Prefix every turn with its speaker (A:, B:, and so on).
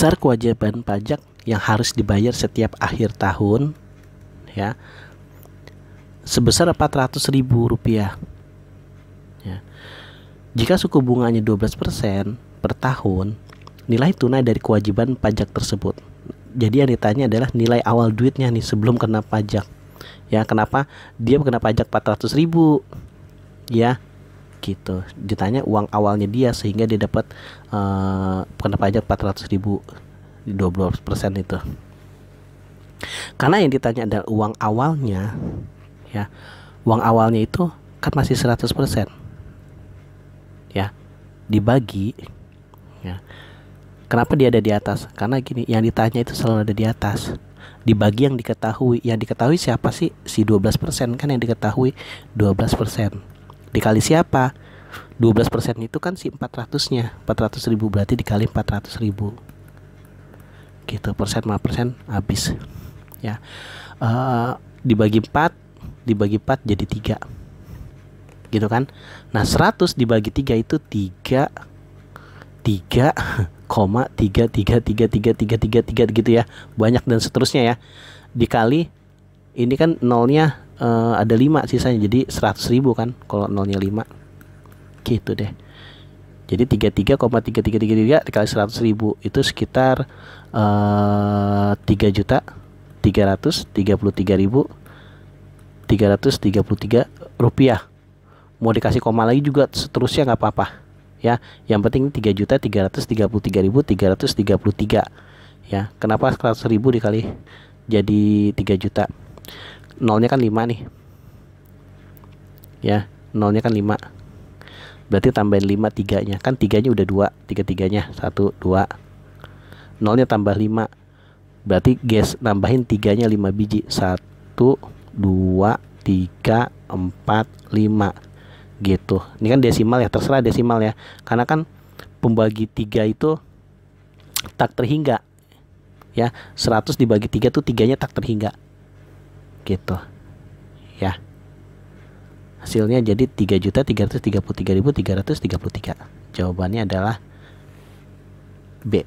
A: besar kewajiban pajak yang harus dibayar setiap akhir tahun ya sebesar Rp400.000 ya. Jika suku bunganya 12% per tahun, nilai tunai dari kewajiban pajak tersebut. Jadi yang ditanya adalah nilai awal duitnya nih sebelum kena pajak. Ya, kenapa dia kena pajak 400.000? Ya, gitu ditanya uang awalnya dia sehingga dia dapat uh, eh, kena pajak 400 ribu 12 persen itu karena yang ditanya adalah uang awalnya ya uang awalnya itu kan masih 100 persen ya dibagi ya kenapa dia ada di atas karena gini yang ditanya itu selalu ada di atas dibagi yang diketahui yang diketahui siapa sih si 12% kan yang diketahui 12% dikali siapa 12% itu kan si 400 nya 400.000 berarti dikali 400.000. gitu persen ma persen habis ya uh, dibagi 4 dibagi 4 jadi 3 gitu kan nah 100 dibagi 3 itu 3 3 koma tiga tiga tiga tiga tiga tiga tiga gitu ya banyak dan seterusnya ya dikali ini kan nolnya uh, ada 5 sisanya jadi 100.000 kan kalau nolnya 5 gitu deh jadi 33,3333 dikali 100.000 itu sekitar uh, eh, 3 juta 333 rupiah mau dikasih koma lagi juga seterusnya nggak apa-apa ya yang penting 3 juta 333 ya kenapa 100.000 dikali jadi 3 juta nolnya kan 5 nih ya nolnya kan 5 berarti tambahin 5 3 nya kan 3 nya udah 2 3 3 nya 1 2 0 nya tambah 5 berarti guys tambahin 3 nya 5 biji 1 2 3 4 5 gitu ini kan desimal ya terserah desimal ya karena kan pembagi 3 itu tak terhingga ya 100 dibagi 3 tuh 3 nya tak terhingga gitu ya hasilnya jadi 3.333.333 jawabannya adalah B